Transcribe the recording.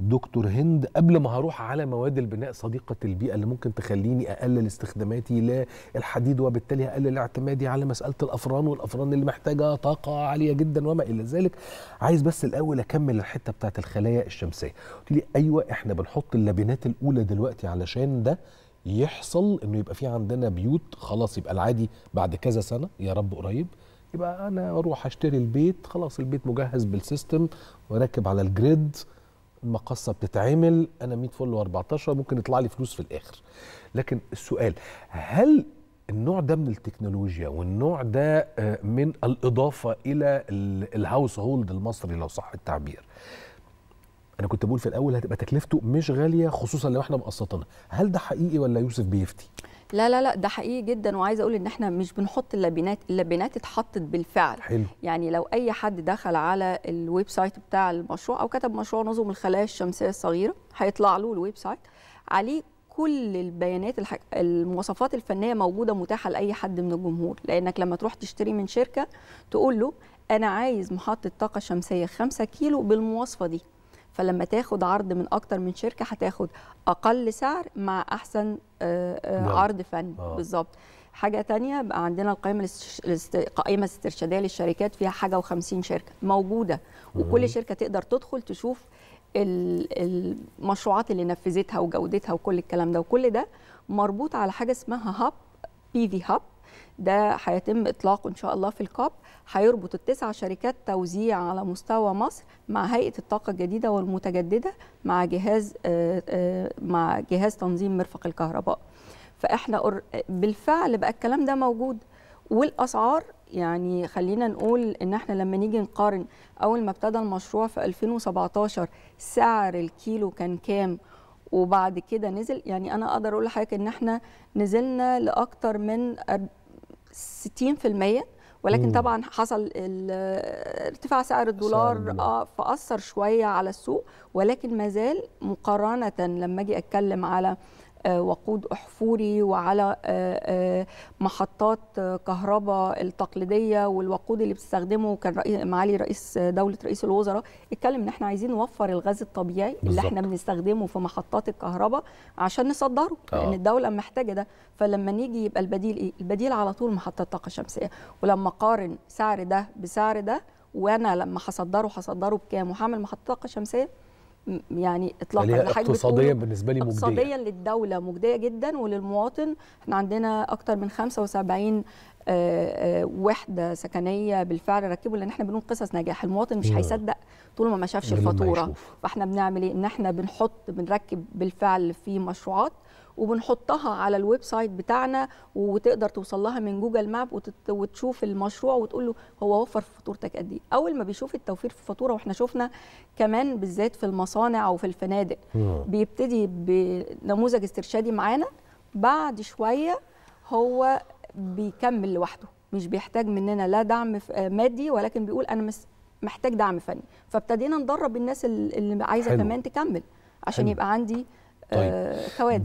دكتور هند قبل ما هروح على مواد البناء صديقة البيئة اللي ممكن تخليني أقلل استخداماتي للحديد وبالتالي أقلل اعتمادي على مسألة الأفران والأفران اللي محتاجة طاقة عالية جدا وما إلى ذلك عايز بس الأول أكمل الحتة بتاعة الخلايا الشمسية قلت لي أيوة إحنا بنحط اللبنات الأولى دلوقتي علشان ده يحصل إنه يبقى في عندنا بيوت خلاص يبقى العادي بعد كذا سنة يا رب قريب يبقى أنا أروح أشتري البيت خلاص البيت مجهز بالسيستم وراكب على الجريد مقصه بتتعمل انا 100 فل و14 ممكن يطلع لي فلوس في الاخر لكن السؤال هل النوع ده من التكنولوجيا والنوع ده آه، من الاضافه الى الهاوس هولد المصري لو صح التعبير انا كنت بقول في الاول هتبقى تكلفته مش غاليه خصوصا لو احنا مقسطينها هل ده حقيقي ولا يوسف بيفتي لا لا لا ده حقيقي جدا وعايزه اقول ان احنا مش بنحط اللبنات اللبنات اتحطت بالفعل حلو. يعني لو اي حد دخل على الويب سايت بتاع المشروع او كتب مشروع نظم الخلايا الشمسيه الصغيره هيطلع له الويب سايت عليه كل البيانات الح... المواصفات الفنيه موجوده متاحه لاي حد من الجمهور لانك لما تروح تشتري من شركه تقول له انا عايز محطه طاقه شمسيه 5 كيلو بالمواصفه دي فلما تاخد عرض من اكتر من شركه هتاخد اقل سعر مع احسن آه، آه، نعم. عرض فني آه. بالظبط حاجه تانية بقى عندنا القائمه القائمه الاسترشاديه للشركات فيها حاجه و50 شركه موجوده وكل شركه تقدر تدخل تشوف المشروعات اللي نفذتها وجودتها وكل الكلام ده وكل ده مربوط على حاجه اسمها هاب بي في هاب ده هيتم اطلاقه ان شاء الله في الكوب هيربط التسع شركات توزيع على مستوى مصر مع هيئه الطاقه الجديده والمتجدده مع جهاز آه، آه، مع جهاز تنظيم مرفق الكهرباء فاحنا بالفعل بقى الكلام ده موجود والاسعار يعني خلينا نقول ان احنا لما نيجي نقارن اول ما ابتدى المشروع في 2017 سعر الكيلو كان كام وبعد كده نزل يعني انا اقدر اقول لحضرتك ان احنا نزلنا لاكثر من 60% ولكن طبعا حصل ارتفاع سعر الدولار آه، فاثر شويه على السوق ولكن ما زال مقارنه لما اجي اتكلم على آه، وقود احفوري وعلى آه، آه، محطات كهرباء التقليديه والوقود اللي بتستخدمه كان معالي رئيس دوله رئيس الوزراء اتكلم ان احنا عايزين نوفر الغاز الطبيعي بالزبط. اللي احنا بنستخدمه في محطات الكهرباء عشان نصدره آه. لان الدوله محتاجه ده فلما نيجي يبقى البديل ايه البديل على طول محطات طاقه شمسيه ولما اقارن سعر ده بسعر ده وانا لما هصدره هصدره بكام وهعمل محطه طاقه شمسيه يعني اطلاقا يعني اقتصاديا بالنسبه لي مجديه اقتصاديا للدوله مجديه جدا وللمواطن احنا عندنا اكتر من 75 آه، آه، وحده سكنيه بالفعل ركبوا لان احنا بنقول قصص نجاح المواطن مش هيصدق طول ما ما شافش الفاتوره فاحنا بنعمل ايه ان احنا بنحط بنركب بالفعل في مشروعات وبنحطها على الويب سايت بتاعنا وتقدر توصل لها من جوجل ماب وتشوف المشروع وتقول له هو وفر في فاتورتك قد ايه اول ما بيشوف التوفير في الفاتوره واحنا شفنا كمان بالذات في المصانع وفي الفنادق بيبتدي بنموذج استرشادي معانا بعد شويه هو بيكمل لوحده مش بيحتاج مننا لا دعم مادي ولكن بيقول انا محتاج دعم فني فابتدينا ندرب الناس اللي عايزه كمان تكمل عشان حلو. يبقى عندي آه، طيب. آه كوادر